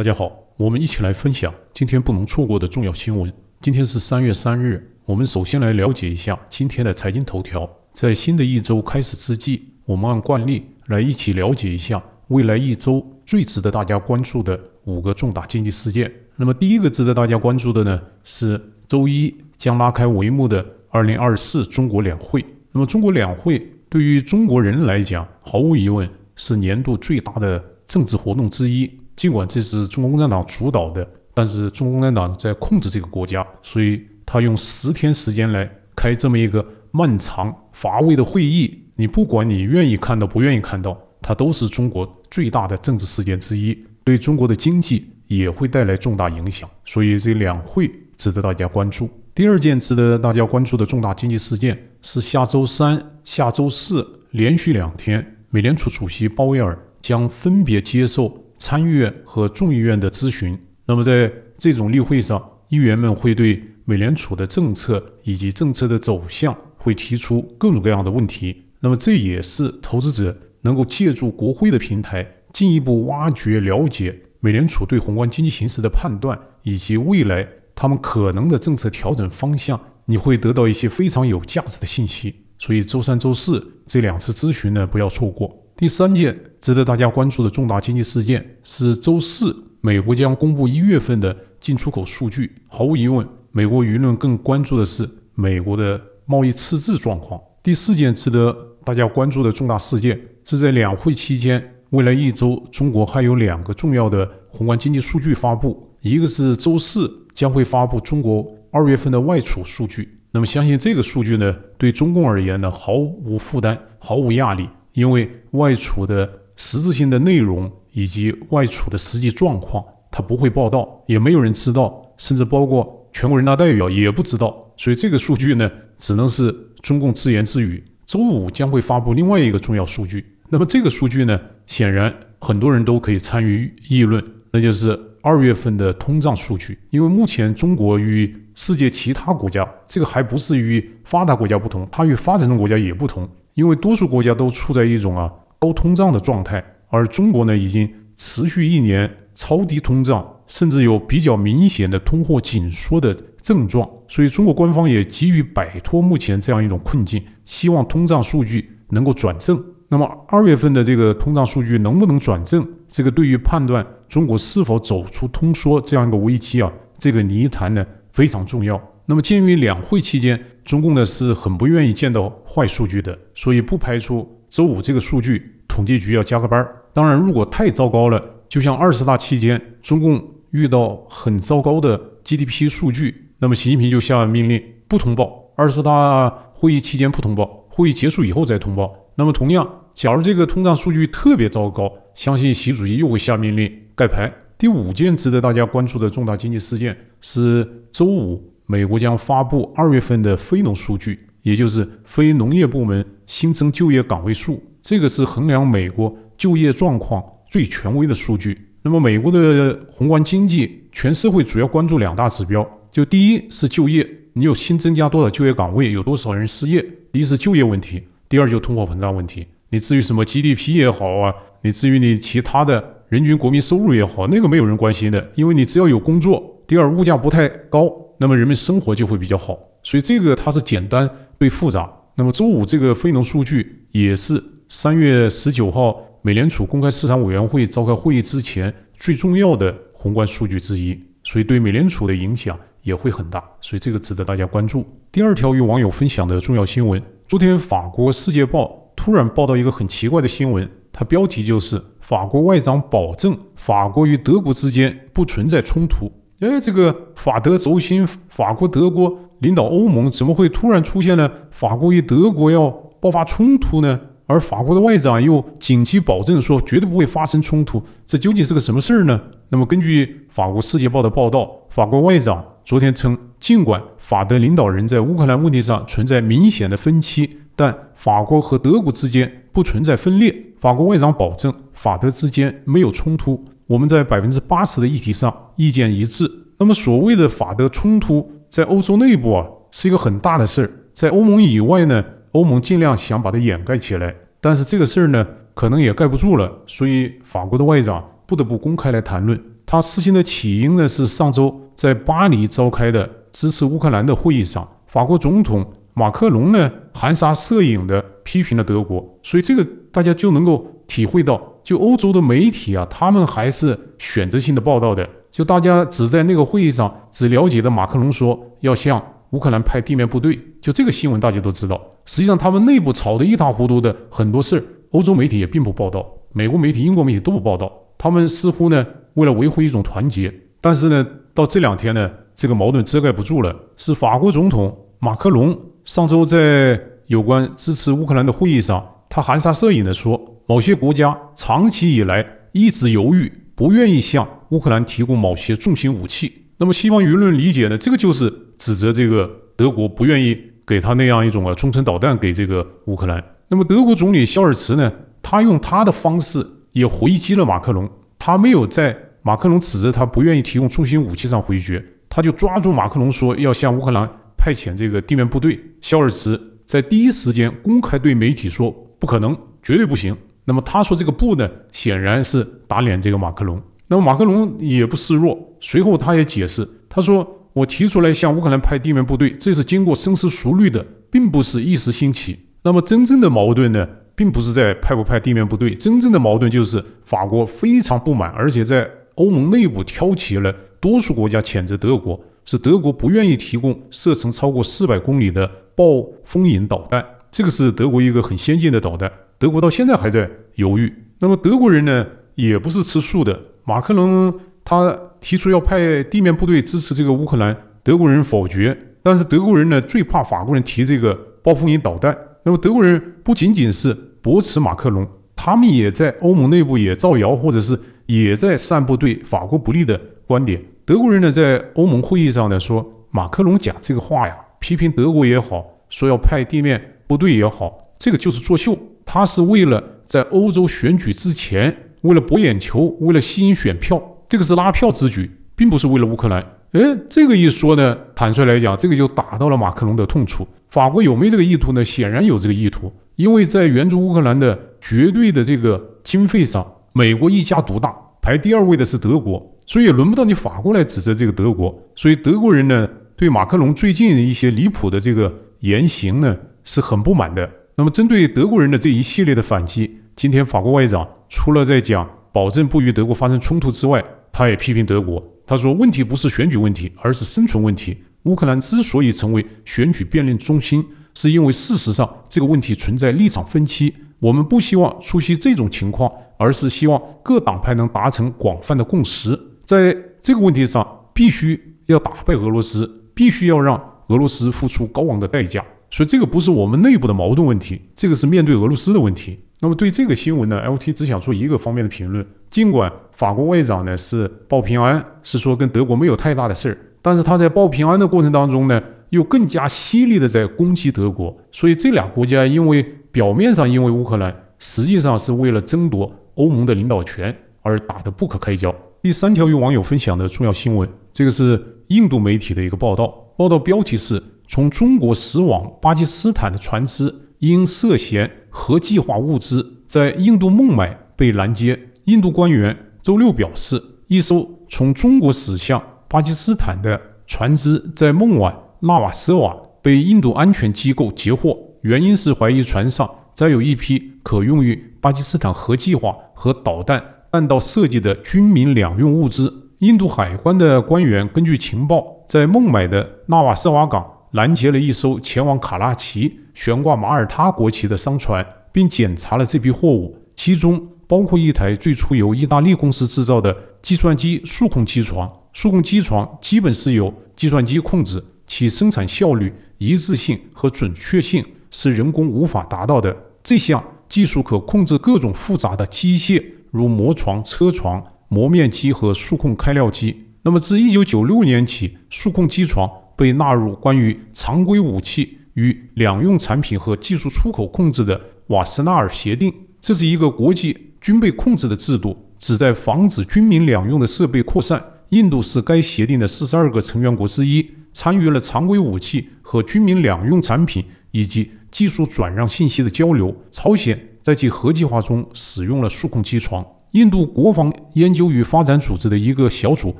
大家好，我们一起来分享今天不能错过的重要新闻。今天是三月三日，我们首先来了解一下今天的财经头条。在新的一周开始之际，我们按惯例来一起了解一下未来一周最值得大家关注的五个重大经济事件。那么，第一个值得大家关注的呢，是周一将拉开帷幕的二零二四中国两会。那么，中国两会对于中国人来讲，毫无疑问是年度最大的政治活动之一。尽管这是中国共产党主导的，但是中国共产党在控制这个国家，所以他用十天时间来开这么一个漫长乏味的会议。你不管你愿意看到不愿意看到，它都是中国最大的政治事件之一，对中国的经济也会带来重大影响。所以这两会值得大家关注。第二件值得大家关注的重大经济事件是下周三、下周四连续两天，美联储主席鲍威尔将分别接受。参议院和众议院的咨询。那么，在这种例会上，议员们会对美联储的政策以及政策的走向会提出各种各样的问题。那么，这也是投资者能够借助国会的平台，进一步挖掘了解美联储对宏观经济形势的判断，以及未来他们可能的政策调整方向。你会得到一些非常有价值的信息。所以，周三、周四这两次咨询呢，不要错过。第三件值得大家关注的重大经济事件是周四，美国将公布一月份的进出口数据。毫无疑问，美国舆论更关注的是美国的贸易赤字状况。第四件值得大家关注的重大事件是在两会期间，未来一周中国还有两个重要的宏观经济数据发布，一个是周四将会发布中国二月份的外储数据。那么，相信这个数据呢，对中共而言呢，毫无负担，毫无压力。因为外储的实质性的内容以及外储的实际状况，他不会报道，也没有人知道，甚至包括全国人大代表也不知道。所以这个数据呢，只能是中共自言自语。周五将会发布另外一个重要数据，那么这个数据呢，显然很多人都可以参与议论，那就是二月份的通胀数据。因为目前中国与世界其他国家，这个还不是与发达国家不同，它与发展中国家也不同。因为多数国家都处在一种啊高通胀的状态，而中国呢已经持续一年超低通胀，甚至有比较明显的通货紧缩的症状，所以中国官方也急于摆脱目前这样一种困境，希望通胀数据能够转正。那么二月份的这个通胀数据能不能转正，这个对于判断中国是否走出通缩这样一个危机啊，这个泥潭呢非常重要。那么，鉴于两会期间中共呢是很不愿意见到坏数据的，所以不排除周五这个数据统计局要加个班。当然，如果太糟糕了，就像二十大期间中共遇到很糟糕的 GDP 数据，那么习近平就下命令不通报。二十大会议期间不通报，会议结束以后再通报。那么，同样，假如这个通胀数据特别糟糕，相信习主席又会下命令盖牌。第五件值得大家关注的重大经济事件是周五。美国将发布二月份的非农数据，也就是非农业部门新增就业岗位数，这个是衡量美国就业状况最权威的数据。那么，美国的宏观经济全社会主要关注两大指标，就第一是就业，你有新增加多少就业岗位，有多少人失业；第一是就业问题，第二就通货膨胀问题。你至于什么 GDP 也好啊，你至于你其他的人均国民收入也好，那个没有人关心的，因为你只要有工作，第二物价不太高。那么人们生活就会比较好，所以这个它是简单对复杂。那么周五这个非农数据也是三月十九号美联储公开市场委员会召开会议之前最重要的宏观数据之一，所以对美联储的影响也会很大，所以这个值得大家关注。第二条与网友分享的重要新闻，昨天法国《世界报》突然报道一个很奇怪的新闻，它标题就是法国外长保证法国与德国之间不存在冲突。哎，这个法德轴心，法国、德国领导欧盟，怎么会突然出现了法国与德国要爆发冲突呢？而法国的外长又紧急保证说绝对不会发生冲突，这究竟是个什么事儿呢？那么，根据法国《世界报》的报道，法国外长昨天称，尽管法德领导人在乌克兰问题上存在明显的分歧，但法国和德国之间不存在分裂。法国外长保证，法德之间没有冲突。我们在百分之八十的议题上意见一致。那么所谓的法德冲突，在欧洲内部啊是一个很大的事儿。在欧盟以外呢，欧盟尽量想把它掩盖起来，但是这个事儿呢可能也盖不住了。所以法国的外长不得不公开来谈论他事情的起因呢，是上周在巴黎召开的支持乌克兰的会议上，法国总统马克龙呢含沙射影的批评了德国。所以这个大家就能够体会到。就欧洲的媒体啊，他们还是选择性的报道的。就大家只在那个会议上只了解的，马克龙说要向乌克兰派地面部队，就这个新闻大家都知道。实际上，他们内部吵得一塌糊涂的很多事儿，欧洲媒体也并不报道，美国媒体、英国媒体都不报道。他们似乎呢，为了维护一种团结。但是呢，到这两天呢，这个矛盾遮盖不住了。是法国总统马克龙上周在有关支持乌克兰的会议上，他含沙射影的说。某些国家长期以来一直犹豫，不愿意向乌克兰提供某些重型武器。那么西方舆论理解呢？这个就是指责这个德国不愿意给他那样一种啊中程导弹给这个乌克兰。那么德国总理肖尔茨呢，他用他的方式也回击了马克龙。他没有在马克龙指责他不愿意提供重型武器上回绝，他就抓住马克龙说要向乌克兰派遣这个地面部队。肖尔茨在第一时间公开对媒体说：不可能，绝对不行。那么他说这个不呢，显然是打脸这个马克龙。那么马克龙也不示弱，随后他也解释，他说我提出来向乌克兰派地面部队，这是经过深思熟虑的，并不是一时兴起。那么真正的矛盾呢，并不是在派不派地面部队，真正的矛盾就是法国非常不满，而且在欧盟内部挑起了多数国家谴责德国，是德国不愿意提供射程超过四百公里的暴风影导弹，这个是德国一个很先进的导弹。德国到现在还在犹豫。那么德国人呢，也不是吃素的。马克龙他提出要派地面部队支持这个乌克兰，德国人否决。但是德国人呢，最怕法国人提这个暴风影导弹。那么德国人不仅仅是驳斥马克龙，他们也在欧盟内部也造谣，或者是也在散布对法国不利的观点。德国人呢，在欧盟会议上呢，说马克龙讲这个话呀，批评德国也好，说要派地面部队也好，这个就是作秀。他是为了在欧洲选举之前，为了博眼球，为了吸引选票，这个是拉票之举，并不是为了乌克兰。哎，这个一说呢，坦率来讲，这个就打到了马克龙的痛处。法国有没这个意图呢？显然有这个意图，因为在援助乌克兰的绝对的这个经费上，美国一家独大，排第二位的是德国，所以也轮不到你法国来指责这个德国。所以德国人呢，对马克龙最近一些离谱的这个言行呢，是很不满的。那么，针对德国人的这一系列的反击，今天法国外长除了在讲保证不与德国发生冲突之外，他也批评德国。他说：“问题不是选举问题，而是生存问题。乌克兰之所以成为选举辩论中心，是因为事实上这个问题存在立场分歧。我们不希望出现这种情况，而是希望各党派能达成广泛的共识。在这个问题上，必须要打败俄罗斯，必须要让俄罗斯付出高昂的代价。”所以这个不是我们内部的矛盾问题，这个是面对俄罗斯的问题。那么对这个新闻呢，LT 只想做一个方面的评论。尽管法国外长呢是报平安，是说跟德国没有太大的事儿，但是他在报平安的过程当中呢，又更加犀利的在攻击德国。所以这俩国家因为表面上因为乌克兰，实际上是为了争夺欧盟的领导权而打得不可开交。第三条与网友分享的重要新闻，这个是印度媒体的一个报道，报道标题是。从中国驶往巴基斯坦的船只因涉嫌核计划物资，在印度孟买被拦截。印度官员周六表示，一艘从中国驶向巴基斯坦的船只在孟买纳瓦斯瓦被印度安全机构截获，原因是怀疑船上载有一批可用于巴基斯坦核计划和导弹弹道设计的军民两用物资。印度海关的官员根据情报，在孟买的纳瓦斯瓦港。拦截了一艘前往卡拉奇、悬挂马耳他国旗的商船，并检查了这批货物，其中包括一台最初由意大利公司制造的计算机数控机床。数控机床基本是由计算机控制，其生产效率、一致性和准确性是人工无法达到的。这项技术可控制各种复杂的机械，如磨床、车床、磨面机和数控开料机。那么，自一九九六年起，数控机床。被纳入关于常规武器与两用产品和技术出口控制的瓦斯纳尔协定，这是一个国际军备控制的制度，旨在防止军民两用的设备扩散。印度是该协定的四十二个成员国之一，参与了常规武器和军民两用产品以及技术转让信息的交流。朝鲜在其核计划中使用了数控机床。印度国防研究与发展组织的一个小组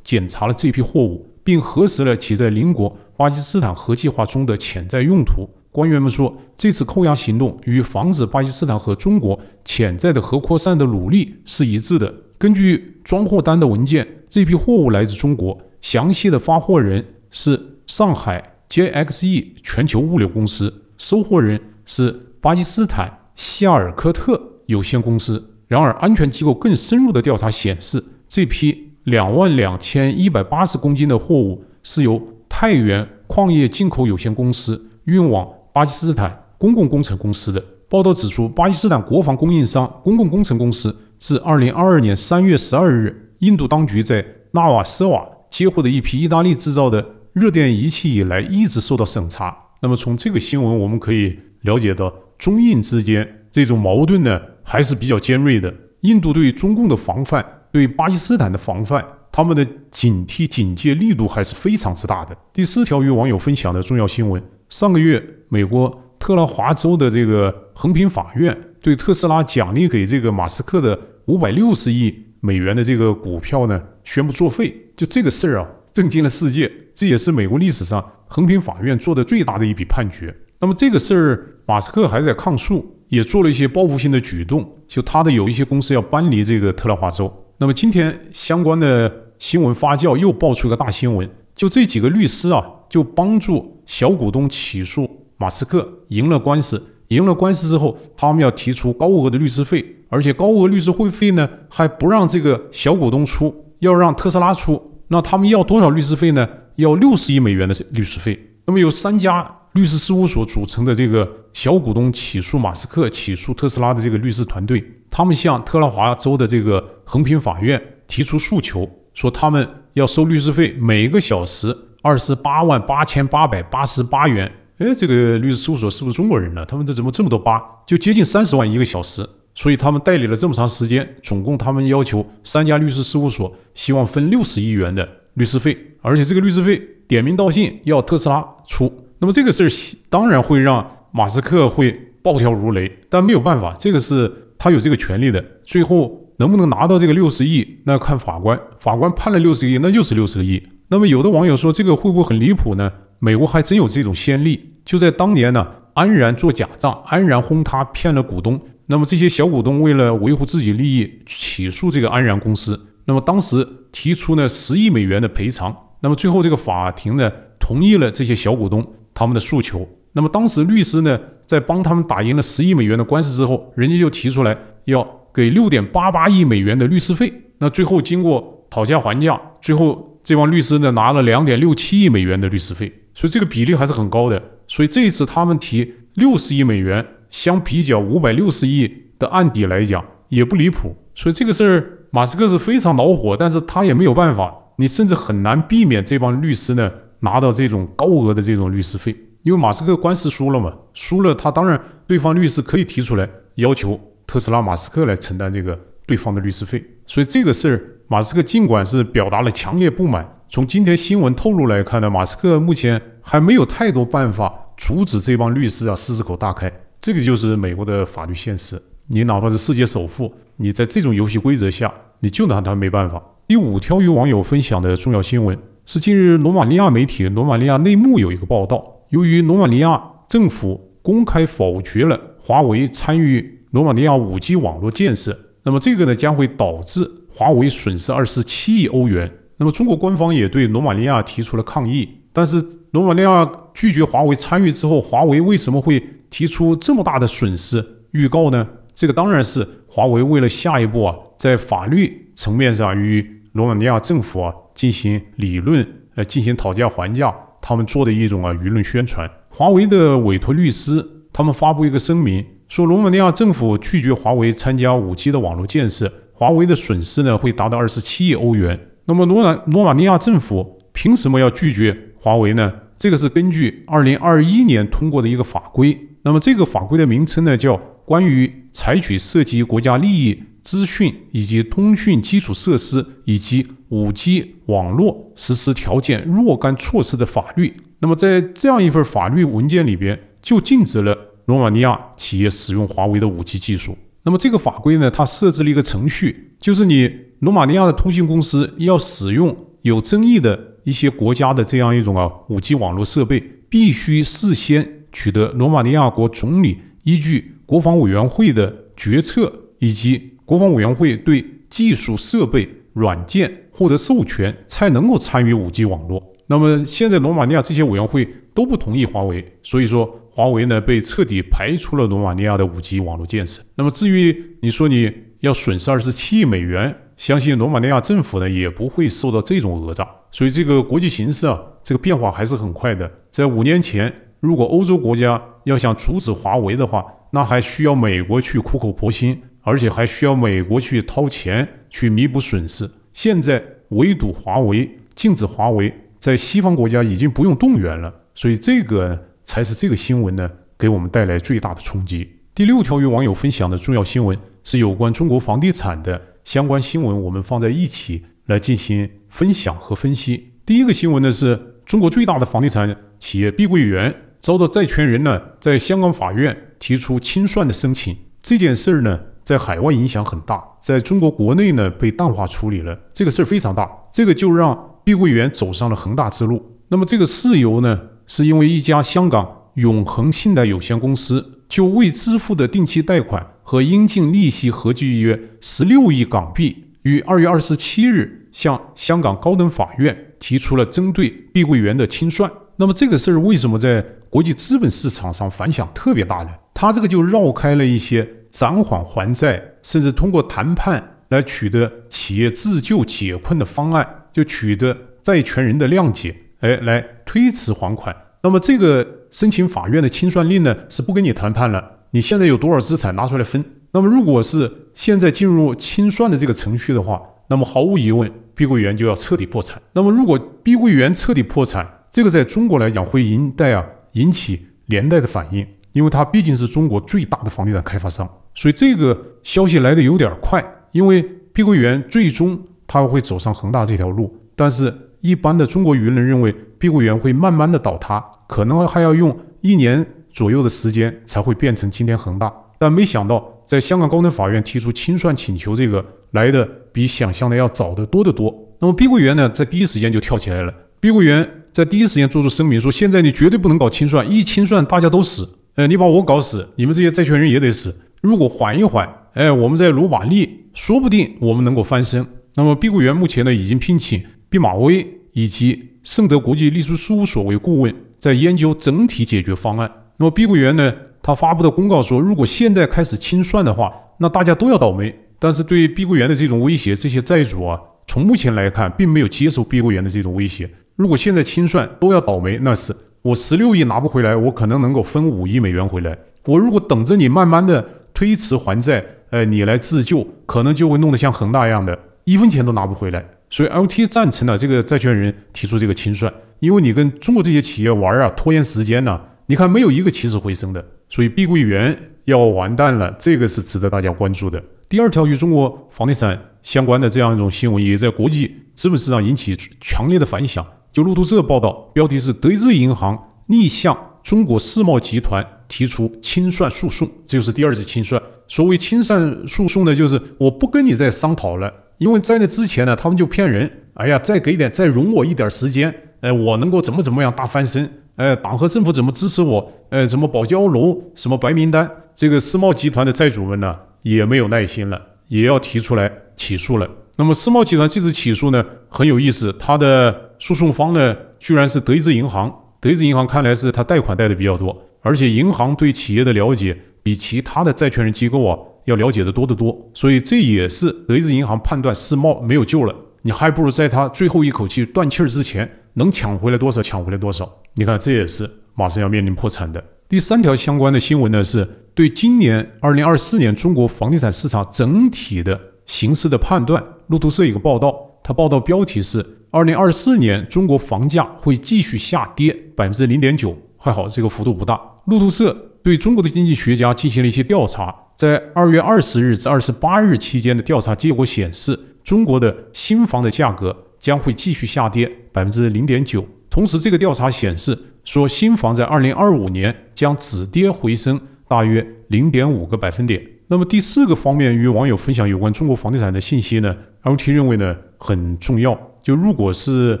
检查了这批货物。并核实了其在邻国巴基斯坦核计划中的潜在用途。官员们说，这次扣押行动与防止巴基斯坦和中国潜在的核扩散的努力是一致的。根据装货单的文件，这批货物来自中国，详细的发货人是上海 JXE 全球物流公司，收货人是巴基斯坦夏尔科特有限公司。然而，安全机构更深入的调查显示，这批。两万两千一百八十公斤的货物是由太原矿业进口有限公司运往巴基斯坦公共工程公司的。报道指出，巴基斯坦国防供应商公共工程公司自二零二二年三月十二日印度当局在纳瓦斯瓦接获的一批意大利制造的热电仪器以来，一直受到审查。那么，从这个新闻我们可以了解到，中印之间这种矛盾呢还是比较尖锐的。印度对中共的防范。对巴基斯坦的防范，他们的警惕、警戒力度还是非常之大的。第四条与网友分享的重要新闻：上个月，美国特拉华州的这个横平法院对特斯拉奖励给这个马斯克的五百六十亿美元的这个股票呢，宣布作废。就这个事儿啊，震惊了世界。这也是美国历史上横平法院做的最大的一笔判决。那么这个事儿，马斯克还在抗诉，也做了一些报复性的举动。就他的有一些公司要搬离这个特拉华州。那么今天相关的新闻发酵又爆出一个大新闻，就这几个律师啊，就帮助小股东起诉马斯克赢了官司，赢了官司之后，他们要提出高额的律师费，而且高额律师会费呢还不让这个小股东出，要让特斯拉出，那他们要多少律师费呢？要六十亿美元的律师费。那么有三家。律师事务所组成的这个小股东起诉马斯克、起诉特斯拉的这个律师团队，他们向特拉华州的这个横平法院提出诉求，说他们要收律师费，每个小时二十八万八千八百八十八元。哎，这个律师事务所是不是中国人呢？他们这怎么这么多八，就接近三十万一个小时？所以他们代理了这么长时间，总共他们要求三家律师事务所希望分六十亿元的律师费，而且这个律师费点名道姓要特斯拉出。那么这个事儿当然会让马斯克会暴跳如雷，但没有办法，这个是他有这个权利的。最后能不能拿到这个六十亿，那要看法官。法官判了六十亿，那就是六十个亿。那么有的网友说这个会不会很离谱呢？美国还真有这种先例，就在当年呢，安然做假账，安然轰塌，骗了股东。那么这些小股东为了维护自己利益，起诉这个安然公司。那么当时提出呢十亿美元的赔偿。那么最后这个法庭呢同意了这些小股东。他们的诉求。那么当时律师呢，在帮他们打赢了十亿美元的官司之后，人家就提出来要给六点八八亿美元的律师费。那最后经过讨价还价，最后这帮律师呢拿了两点六七亿美元的律师费。所以这个比例还是很高的。所以这一次他们提六十亿美元，相比较五百六十亿的案底来讲，也不离谱。所以这个事儿马斯克是非常恼火，但是他也没有办法。你甚至很难避免这帮律师呢。拿到这种高额的这种律师费，因为马斯克官司输了嘛，输了他当然对方律师可以提出来要求特斯拉马斯克来承担这个对方的律师费，所以这个事儿马斯克尽管是表达了强烈不满，从今天新闻透露来看呢，马斯克目前还没有太多办法阻止这帮律师啊，狮子口大开，这个就是美国的法律现实，你哪怕是世界首富，你在这种游戏规则下你就拿他没办法。第五条与网友分享的重要新闻。是近日罗马尼亚媒体《罗马尼亚内幕》有一个报道，由于罗马尼亚政府公开否决了华为参与罗马尼亚 5G 网络建设，那么这个呢将会导致华为损失二十七亿欧元。那么中国官方也对罗马尼亚提出了抗议，但是罗马尼亚拒绝华为参与之后，华为为什么会提出这么大的损失预告呢？这个当然是华为为了下一步啊，在法律层面上与。罗马尼亚政府啊，进行理论，呃，进行讨价还价，他们做的一种啊舆论宣传。华为的委托律师，他们发布一个声明，说罗马尼亚政府拒绝华为参加五 G 的网络建设，华为的损失呢会达到二十七亿欧元。那么罗马罗马尼亚政府凭什么要拒绝华为呢？这个是根据二零二一年通过的一个法规。那么这个法规的名称呢叫《关于采取涉及国家利益》。资讯以及通讯基础设施以及五 G 网络实施条件若干措施的法律。那么，在这样一份法律文件里边，就禁止了罗马尼亚企业使用华为的五 G 技术。那么，这个法规呢，它设置了一个程序，就是你罗马尼亚的通信公司要使用有争议的一些国家的这样一种啊五 G 网络设备，必须事先取得罗马尼亚国总理依据国防委员会的决策以及。国防委员会对技术设备、软件获得授权才能够参与五 G 网络。那么现在罗马尼亚这些委员会都不同意华为，所以说华为呢被彻底排除了罗马尼亚的五 G 网络建设。那么至于你说你要损失二十七亿美元，相信罗马尼亚政府呢也不会受到这种讹诈。所以这个国际形势啊，这个变化还是很快的。在五年前，如果欧洲国家要想阻止华为的话，那还需要美国去苦口婆心。而且还需要美国去掏钱去弥补损失。现在围堵华为、禁止华为在西方国家已经不用动员了，所以这个才是这个新闻呢给我们带来最大的冲击。第六条与网友分享的重要新闻是有关中国房地产的相关新闻，我们放在一起来进行分享和分析。第一个新闻呢是中国最大的房地产企业碧桂园遭到债权人呢在香港法院提出清算的申请，这件事儿呢。在海外影响很大，在中国国内呢被淡化处理了。这个事儿非常大，这个就让碧桂园走上了恒大之路。那么这个事由呢，是因为一家香港永恒信贷有限公司就未支付的定期贷款和应尽利息合计约十六亿港币，于二月二十七日向香港高等法院提出了针对碧桂园的清算。那么这个事儿为什么在国际资本市场上反响特别大呢？它这个就绕开了一些。暂缓还债，甚至通过谈判来取得企业自救解困的方案，就取得债权人的谅解，哎，来推迟还款。那么这个申请法院的清算令呢，是不跟你谈判了。你现在有多少资产拿出来分？那么如果是现在进入清算的这个程序的话，那么毫无疑问，碧桂园就要彻底破产。那么如果碧桂园彻底破产，这个在中国来讲会引带啊引起连带的反应，因为它毕竟是中国最大的房地产开发商。所以这个消息来的有点快，因为碧桂园最终它会走上恒大这条路，但是一般的中国舆论认为碧桂园会慢慢的倒塌，可能还要用一年左右的时间才会变成今天恒大。但没想到，在香港高等法院提出清算请求，这个来的比想象的要早得多得多。那么碧桂园呢，在第一时间就跳起来了。碧桂园在第一时间做出声明说：现在你绝对不能搞清算，一清算大家都死。呃，你把我搞死，你们这些债权人也得死。如果缓一缓，哎，我们在努把力，说不定我们能够翻身。那么碧桂园目前呢，已经聘请毕马威以及盛德国际律师事务所为顾问，在研究整体解决方案。那么碧桂园呢，他发布的公告说，如果现在开始清算的话，那大家都要倒霉。但是对碧桂园的这种威胁，这些债主啊，从目前来看，并没有接受碧桂园的这种威胁。如果现在清算都要倒霉，那是我十六亿拿不回来，我可能能够分五亿美元回来。我如果等着你慢慢的。推迟还债，呃，你来自救，可能就会弄得像恒大一样的，一分钱都拿不回来。所以 L T 赞成了这个债权人提出这个清算，因为你跟中国这些企业玩啊，拖延时间呢，你看没有一个起死回生的，所以碧桂园要完蛋了，这个是值得大家关注的。第二条与中国房地产相关的这样一种新闻，也在国际资本市场引起强烈的反响。就路透社报道，标题是德意志银行逆向中国世贸集团。提出清算诉讼，这就是第二次清算。所谓清算诉讼呢，就是我不跟你再商讨了，因为在那之前呢，他们就骗人。哎呀，再给点，再容我一点时间，哎，我能够怎么怎么样大翻身？哎，党和政府怎么支持我？哎，什么保交楼，什么白名单？这个世贸集团的债主们呢，也没有耐心了，也要提出来起诉了。那么世贸集团这次起诉呢，很有意思，他的诉讼方呢，居然是德意志银行。德意志银行看来是他贷款贷的比较多。而且银行对企业的了解比其他的债权人机构啊要了解的多得多，所以这也是德意志银行判断世贸没有救了。你还不如在他最后一口气断气儿之前能抢回来多少抢回来多少。你看，这也是马上要面临破产的。第三条相关的新闻呢，是对今年二零二四年中国房地产市场整体的形势的判断。路透社一个报道，它报道标题是：二零二四年中国房价会继续下跌百分之零点九。还好，这个幅度不大。路透社对中国的经济学家进行了一些调查，在二月二十日至二十八日期间的调查结果显示，中国的新房的价格将会继续下跌百分之零点九。同时，这个调查显示说，新房在二零二五年将止跌回升，大约零点五个百分点。那么，第四个方面，与网友分享有关中国房地产的信息呢？LT 认为呢很重要。就如果是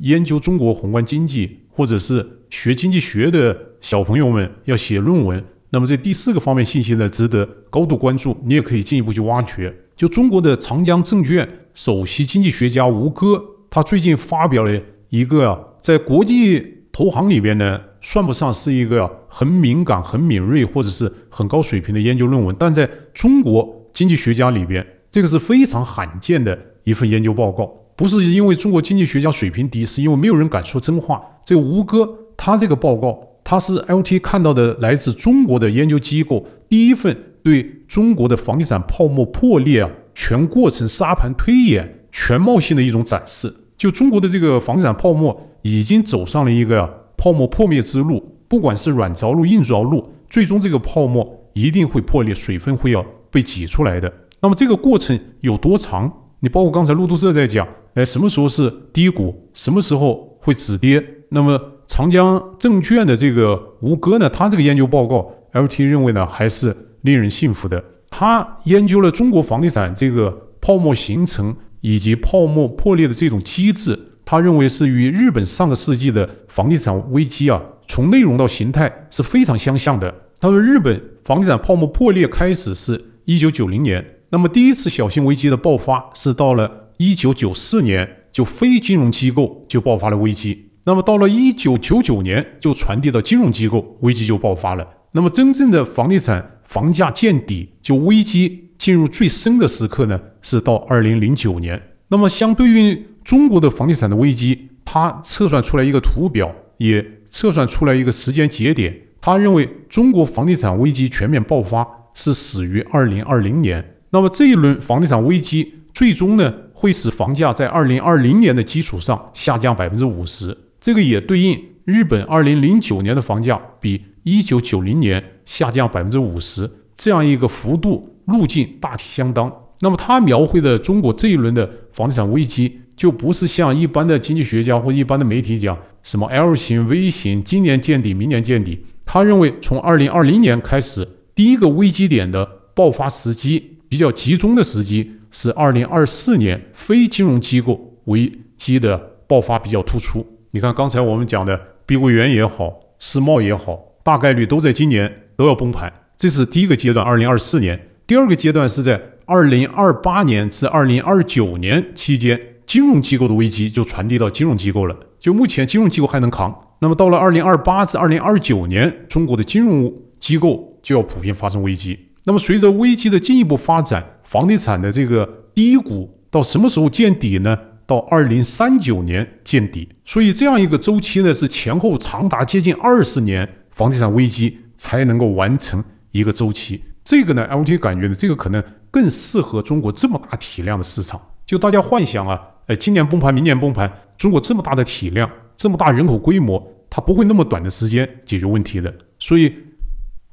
研究中国宏观经济，或者是。学经济学的小朋友们要写论文，那么这第四个方面信息呢，值得高度关注。你也可以进一步去挖掘。就中国的长江证券首席经济学家吴哥，他最近发表了一个在国际投行里边呢，算不上是一个很敏感、很敏锐或者是很高水平的研究论文，但在中国经济学家里边，这个是非常罕见的一份研究报告。不是因为中国经济学家水平低，是因为没有人敢说真话。这吴哥。他这个报告，他是 LT 看到的来自中国的研究机构第一份对中国的房地产泡沫破裂啊全过程沙盘推演全貌性的一种展示。就中国的这个房地产泡沫已经走上了一个泡沫破灭之路，不管是软着陆、硬着陆，最终这个泡沫一定会破裂，水分会要被挤出来的。那么这个过程有多长？你包括刚才路透社在讲，哎，什么时候是低谷？什么时候会止跌？那么？长江证券的这个吴哥呢，他这个研究报告，LT 认为呢还是令人信服的。他研究了中国房地产这个泡沫形成以及泡沫破裂的这种机制，他认为是与日本上个世纪的房地产危机啊，从内容到形态是非常相像的。他说，日本房地产泡沫破裂开始是一九九零年，那么第一次小型危机的爆发是到了一九九四年，就非金融机构就爆发了危机。那么到了一九九九年，就传递到金融机构，危机就爆发了。那么真正的房地产房价见底，就危机进入最深的时刻呢？是到二零零九年。那么相对于中国的房地产的危机，他测算出来一个图表，也测算出来一个时间节点。他认为中国房地产危机全面爆发是始于二零二零年。那么这一轮房地产危机最终呢，会使房价在二零二零年的基础上下降百分之五十。这个也对应日本二零零九年的房价比一九九零年下降百分之五十这样一个幅度路径大体相当。那么他描绘的中国这一轮的房地产危机，就不是像一般的经济学家或一般的媒体讲什么 L 型 V 型，今年见底，明年见底。他认为从二零二零年开始，第一个危机点的爆发时机比较集中的时机是二零二四年非金融机构危机的爆发比较突出。你看，刚才我们讲的碧桂园也好，世茂也好，大概率都在今年都要崩盘。这是第一个阶段，二零二四年。第二个阶段是在二零二八年至二零二九年期间，金融机构的危机就传递到金融机构了。就目前，金融机构还能扛。那么到了二零二八至二零二九年，中国的金融机构就要普遍发生危机。那么随着危机的进一步发展，房地产的这个低谷到什么时候见底呢？到二零三九年见底，所以这样一个周期呢，是前后长达接近二十年，房地产危机才能够完成一个周期。这个呢，LT 感觉呢，这个可能更适合中国这么大体量的市场。就大家幻想啊，呃，今年崩盘，明年崩盘，中国这么大的体量，这么大人口规模，它不会那么短的时间解决问题的。所以，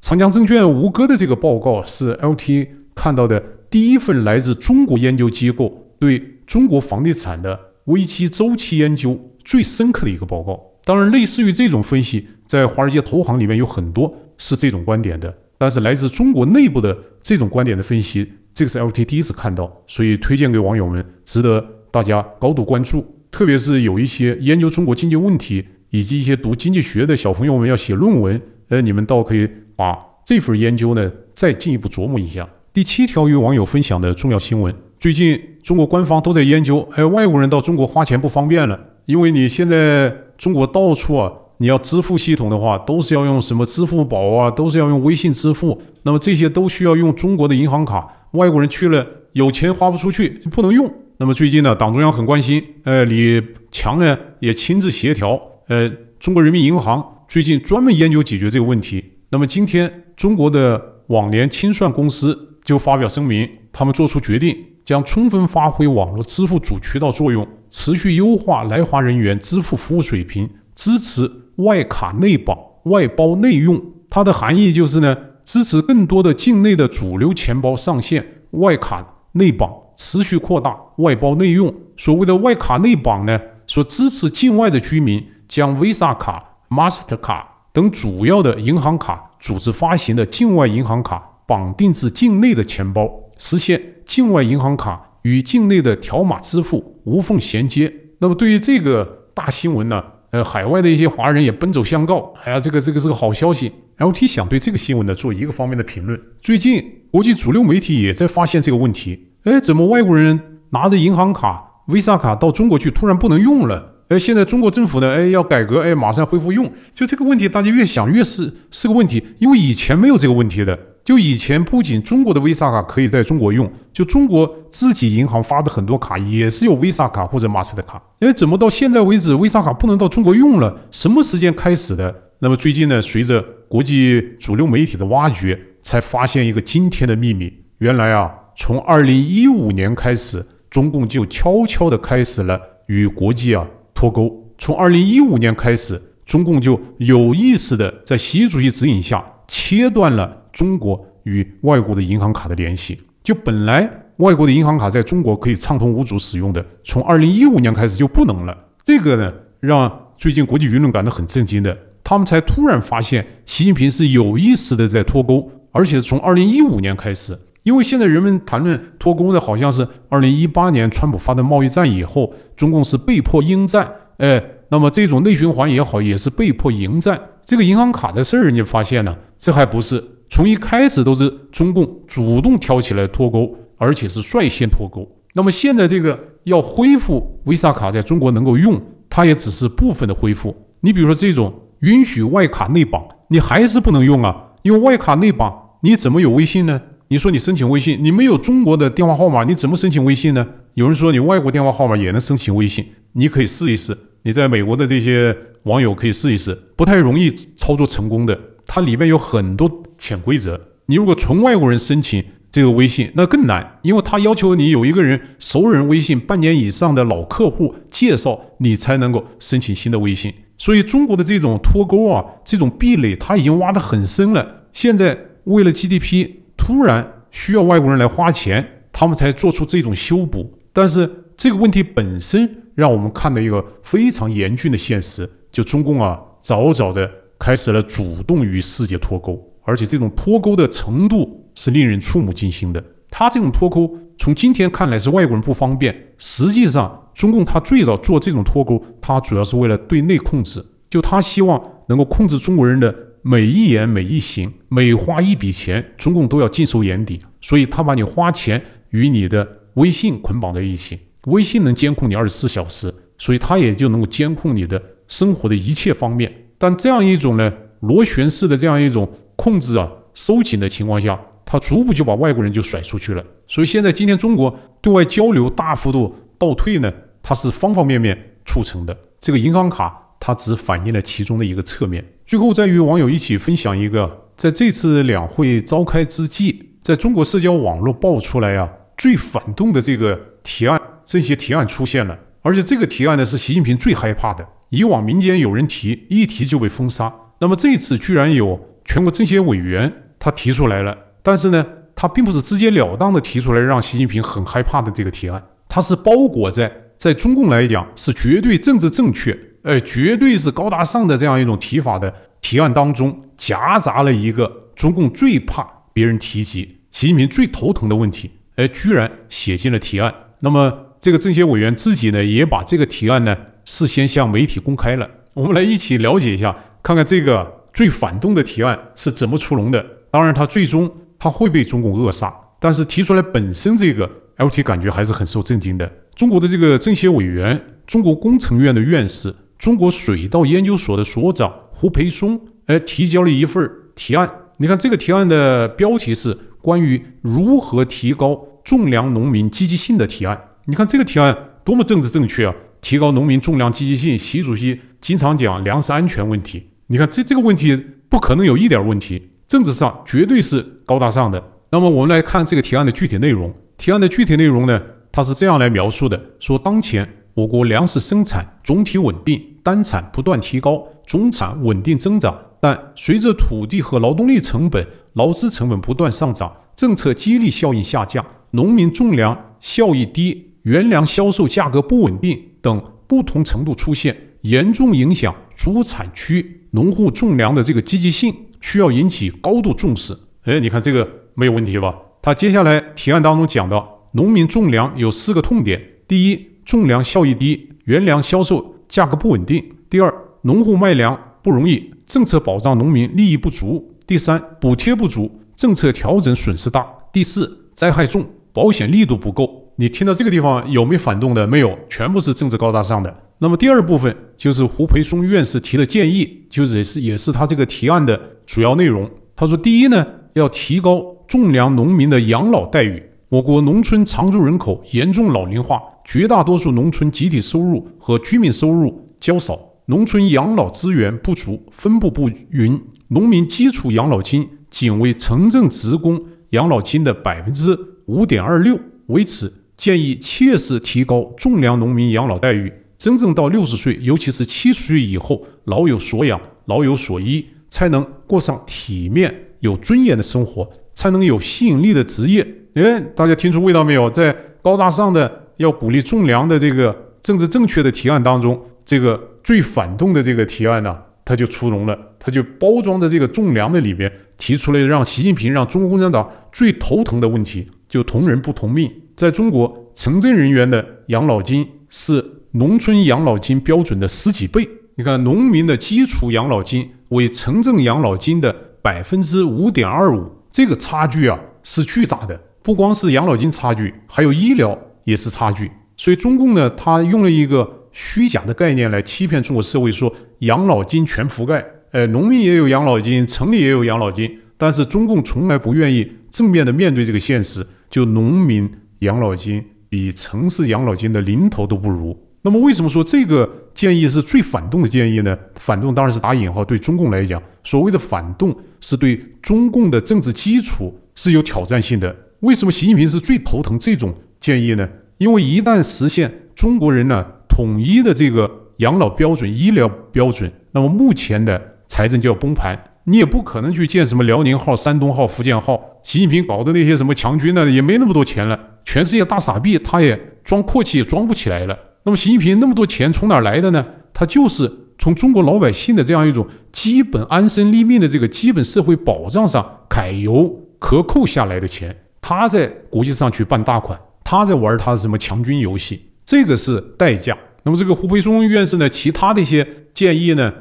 长江证券吴哥的这个报告是 LT 看到的第一份来自中国研究机构对。中国房地产的危机周期研究最深刻的一个报告，当然，类似于这种分析，在华尔街投行里面有很多是这种观点的。但是来自中国内部的这种观点的分析，这个是 L T 第一次看到，所以推荐给网友们，值得大家高度关注。特别是有一些研究中国经济问题以及一些读经济学的小朋友们要写论文，呃，你们倒可以把这份研究呢再进一步琢磨一下。第七条与网友分享的重要新闻，最近。中国官方都在研究，哎，外国人到中国花钱不方便了，因为你现在中国到处啊，你要支付系统的话，都是要用什么支付宝啊，都是要用微信支付，那么这些都需要用中国的银行卡，外国人去了有钱花不出去，不能用。那么最近呢，党中央很关心，呃，李强呢也亲自协调，呃，中国人民银行最近专门研究解决这个问题。那么今天，中国的网联清算公司就发表声明，他们做出决定。将充分发挥网络支付主渠道作用，持续优化来华人员支付服务水平，支持外卡内绑、外包内用。它的含义就是呢，支持更多的境内的主流钱包上线，外卡内绑持续扩大，外包内用。所谓的外卡内绑呢，所支持境外的居民将 Visa 卡、Master 卡等主要的银行卡组织发行的境外银行卡绑定至境内的钱包。实现境外银行卡与境内的条码支付无缝衔接。那么对于这个大新闻呢，呃，海外的一些华人也奔走相告，哎呀，这个这个是个好消息。L T 想对这个新闻呢做一个方面的评论。最近国际主流媒体也在发现这个问题，哎，怎么外国人拿着银行卡、Visa 卡到中国去，突然不能用了？哎，现在中国政府呢，哎，要改革，哎，马上恢复用。就这个问题，大家越想越是是个问题，因为以前没有这个问题的。就以前不仅中国的 Visa 卡可以在中国用，就中国自己银行发的很多卡也是有 Visa 卡或者 Master 卡。哎，怎么到现在为止 Visa 卡不能到中国用了？什么时间开始的？那么最近呢，随着国际主流媒体的挖掘，才发现一个惊天的秘密。原来啊，从二零一五年开始，中共就悄悄的开始了与国际啊脱钩。从二零一五年开始，中共就有意识的在习主席指引下切断了。中国与外国的银行卡的联系，就本来外国的银行卡在中国可以畅通无阻使用的，从二零一五年开始就不能了。这个呢，让最近国际舆论感到很震惊的，他们才突然发现习近平是有意识的在脱钩，而且从二零一五年开始。因为现在人们谈论脱钩的好像是二零一八年川普发动贸易战以后，中共是被迫应战，哎，那么这种内循环也好，也是被迫迎战。这个银行卡的事儿，人家发现呢，这还不是。从一开始都是中共主动挑起来脱钩，而且是率先脱钩。那么现在这个要恢复 Visa 卡在中国能够用，它也只是部分的恢复。你比如说这种允许外卡内绑，你还是不能用啊。用外卡内绑，你怎么有微信呢？你说你申请微信，你没有中国的电话号码，你怎么申请微信呢？有人说你外国电话号码也能申请微信，你可以试一试。你在美国的这些网友可以试一试，不太容易操作成功的。它里面有很多潜规则，你如果纯外国人申请这个微信，那更难，因为他要求你有一个人熟人微信半年以上的老客户介绍，你才能够申请新的微信。所以中国的这种脱钩啊，这种壁垒，它已经挖得很深了。现在为了 GDP，突然需要外国人来花钱，他们才做出这种修补。但是这个问题本身，让我们看到一个非常严峻的现实，就中共啊，早早的。开始了主动与世界脱钩，而且这种脱钩的程度是令人触目惊心的。他这种脱钩，从今天看来是外国人不方便，实际上，中共他最早做这种脱钩，他主要是为了对内控制。就他希望能够控制中国人的每一言每一行，每花一笔钱，中共都要尽收眼底。所以，他把你花钱与你的微信捆绑在一起，微信能监控你二十四小时，所以他也就能够监控你的生活的一切方面。但这样一种呢，螺旋式的这样一种控制啊，收紧的情况下，它逐步就把外国人就甩出去了。所以现在今天中国对外交流大幅度倒退呢，它是方方面面促成的。这个银行卡它只反映了其中的一个侧面。最后再与网友一起分享一个，在这次两会召开之际，在中国社交网络爆出来啊，最反动的这个提案，这些提案出现了，而且这个提案呢是习近平最害怕的。以往民间有人提，一提就被封杀。那么这次居然有全国政协委员他提出来了，但是呢，他并不是直截了当的提出来，让习近平很害怕的这个提案，他是包裹在在中共来讲是绝对政治正确，呃，绝对是高大上的这样一种提法的提案当中，夹杂了一个中共最怕别人提及，习近平最头疼的问题，哎，居然写进了提案。那么这个政协委员自己呢，也把这个提案呢。事先向媒体公开了，我们来一起了解一下，看看这个最反动的提案是怎么出笼的。当然，他最终他会被中共扼杀。但是提出来本身，这个 LT 感觉还是很受震惊的。中国的这个政协委员、中国工程院的院士、中国水稻研究所的所长胡培松，哎，提交了一份提案。你看这个提案的标题是《关于如何提高种粮农民积极性的提案》。你看这个提案多么政治正确啊！提高农民种粮积极性，习主席经常讲粮食安全问题。你看，这这个问题不可能有一点问题，政治上绝对是高大上的。那么我们来看这个提案的具体内容。提案的具体内容呢，它是这样来描述的：说当前我国粮食生产总体稳定，单产不断提高，总产稳定增长，但随着土地和劳动力成本、劳资成本不断上涨，政策激励效应下降，农民种粮效益低，原粮销售价格不稳定。等不同程度出现，严重影响主产区农户种粮的这个积极性，需要引起高度重视。哎，你看这个没有问题吧？他接下来提案当中讲到，农民种粮有四个痛点：第一，种粮效益低，原粮销售价格不稳定；第二，农户卖粮不容易，政策保障农民利益不足；第三，补贴不足，政策调整损失大；第四，灾害重，保险力度不够。你听到这个地方有没有反动的？没有，全部是政治高大上的。那么第二部分就是胡培松院士提的建议，就是也是他这个提案的主要内容。他说：第一呢，要提高种粮农民的养老待遇。我国农村常住人口严重老龄化，绝大多数农村集体收入和居民收入较少，农村养老资源不足、分布不匀，农民基础养老金仅为城镇职工养老金的百分之五点二六。为此，建议切实提高种粮农民养老待遇，真正到六十岁，尤其是七十岁以后，老有所养，老有所依，才能过上体面、有尊严的生活，才能有吸引力的职业。哎，大家听出味道没有？在高大上的要鼓励种粮的这个政治正确的提案当中，这个最反动的这个提案呢，它就出笼了，它就包装在这个种粮的里边，提出了让习近平、让中国共产党最头疼的问题，就同人不同命。在中国，城镇人员的养老金是农村养老金标准的十几倍。你看，农民的基础养老金为城镇养老金的百分之五点二五，这个差距啊是巨大的。不光是养老金差距，还有医疗也是差距。所以，中共呢，他用了一个虚假的概念来欺骗中国社会，说养老金全覆盖，呃，农民也有养老金，城里也有养老金，但是中共从来不愿意正面的面对这个现实，就农民。养老金比城市养老金的零头都不如，那么为什么说这个建议是最反动的建议呢？反动当然是打引号，对中共来讲，所谓的反动是对中共的政治基础是有挑战性的。为什么习近平是最头疼这种建议呢？因为一旦实现中国人呢统一的这个养老标准、医疗标准，那么目前的财政就要崩盘。你也不可能去建什么辽宁号、山东号、福建号。习近平搞的那些什么强军呢，也没那么多钱了。全世界大傻逼，他也装阔气也装不起来了。那么习近平那么多钱从哪来的呢？他就是从中国老百姓的这样一种基本安身立命的这个基本社会保障上揩油克扣下来的钱。他在国际上去办大款，他在玩他什么强军游戏，这个是代价。那么这个胡培松院士呢，其他的一些建议呢？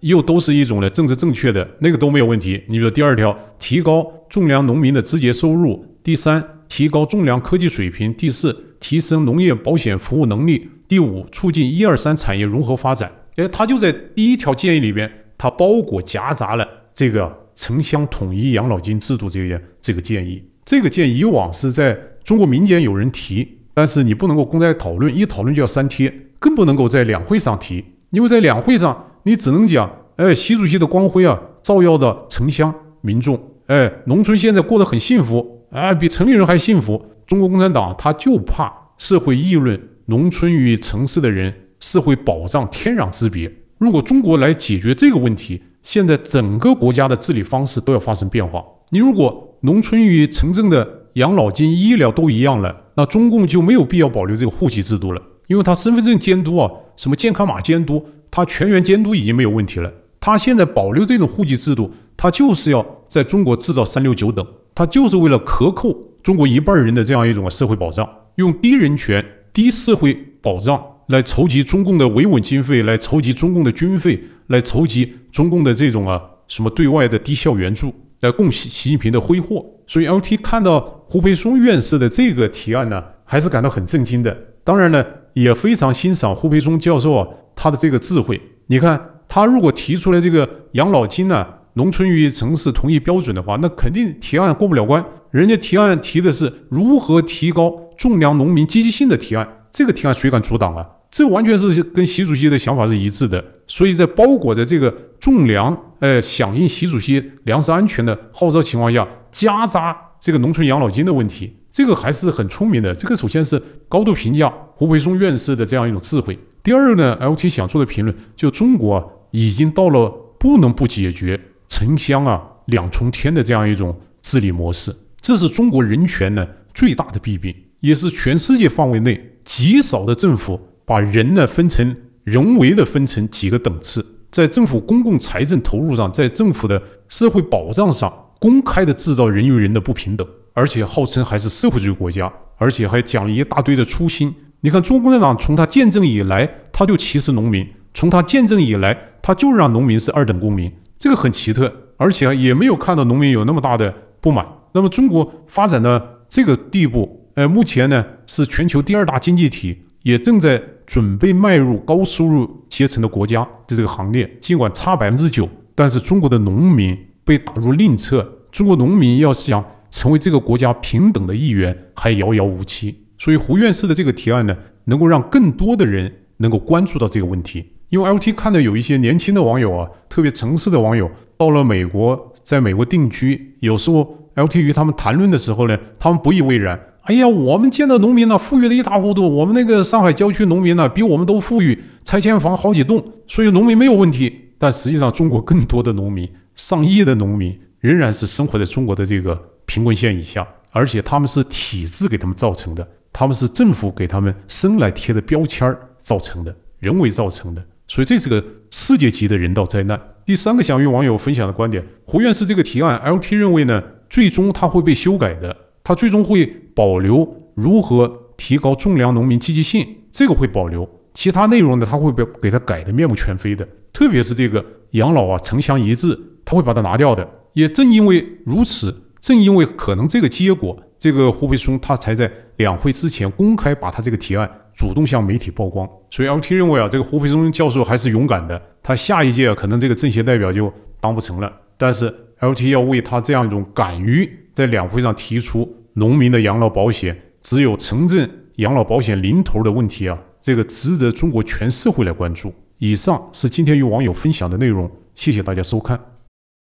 又都是一种的政治正确的，那个都没有问题。你比如第二条，提高种粮农民的直接收入；第三，提高种粮科技水平；第四，提升农业保险服务能力；第五，促进一二三产业融合发展。哎，他就在第一条建议里边，它包裹夹杂了这个城乡统一养老金制度这些这个建议。这个建议以往是在中国民间有人提，但是你不能够公开讨论，一讨论就要删帖，更不能够在两会上提，因为在两会上。你只能讲，哎，习主席的光辉啊，照耀的城乡民众，哎，农村现在过得很幸福，哎，比城里人还幸福。中国共产党他就怕社会议论农村与城市的人社会保障天壤之别。如果中国来解决这个问题，现在整个国家的治理方式都要发生变化。你如果农村与城镇的养老金、医疗都一样了，那中共就没有必要保留这个户籍制度了，因为他身份证监督啊，什么健康码监督。他全员监督已经没有问题了。他现在保留这种户籍制度，他就是要在中国制造三六九等，他就是为了克扣中国一半人的这样一种社会保障，用低人权、低社会保障来筹集中共的维稳经费，来筹集中共的军费，来筹集中共的这种啊什么对外的低效援助来供习习近平的挥霍。所以，L T 看到胡培松院士的这个提案呢，还是感到很震惊的。当然呢，也非常欣赏胡培松教授啊。他的这个智慧，你看，他如果提出来这个养老金呢，农村与城市同一标准的话，那肯定提案过不了关。人家提案提的是如何提高种粮农民积极性的提案，这个提案谁敢阻挡啊？这完全是跟习主席的想法是一致的。所以在包裹着这个种粮，呃，响应习主席粮食安全的号召情况下，夹杂这个农村养老金的问题，这个还是很聪明的。这个首先是高度评价。胡培松院士的这样一种智慧。第二个呢，LT 想做的评论，就中国已经到了不能不解决城乡啊两重天的这样一种治理模式，这是中国人权呢最大的弊病，也是全世界范围内极少的政府把人呢分成人为的分成几个等次，在政府公共财政投入上，在政府的社会保障上公开的制造人与人的不平等，而且号称还是社会主义国家，而且还讲了一大堆的初心。你看，中国共产党从他建政以来，他就歧视农民；从他建政以来，他就让农民是二等公民，这个很奇特，而且也没有看到农民有那么大的不满。那么，中国发展到这个地步，呃，目前呢是全球第二大经济体，也正在准备迈入高收入阶层的国家的这个行列。尽管差百分之九，但是中国的农民被打入另册，中国农民要想成为这个国家平等的一员，还遥遥无期。所以胡院士的这个提案呢，能够让更多的人能够关注到这个问题。因为 LT 看到有一些年轻的网友啊，特别城市的网友，到了美国，在美国定居，有时候 LT 与他们谈论的时候呢，他们不以为然。哎呀，我们见到农民呢，富裕的一塌糊涂，我们那个上海郊区农民呢，比我们都富裕，拆迁房好几栋，所以农民没有问题。但实际上，中国更多的农民，上亿的农民，仍然是生活在中国的这个贫困线以下，而且他们是体制给他们造成的。他们是政府给他们生来贴的标签造成的，人为造成的，所以这是个世界级的人道灾难。第三个，想与网友分享的观点，胡院士这个提案，LT 认为呢，最终它会被修改的，它最终会保留如何提高种粮农民积极性，这个会保留，其他内容呢，它会被给它改的面目全非的，特别是这个养老啊，城乡一致，他会把它拿掉的。也正因为如此，正因为可能这个结果，这个胡培松他才在。两会之前公开把他这个提案主动向媒体曝光，所以 LT 认为啊，这个胡培松教授还是勇敢的。他下一届啊，可能这个政协代表就当不成了。但是 LT 要为他这样一种敢于在两会上提出农民的养老保险只有城镇养老保险零头的问题啊，这个值得中国全社会来关注。以上是今天与网友分享的内容，谢谢大家收看。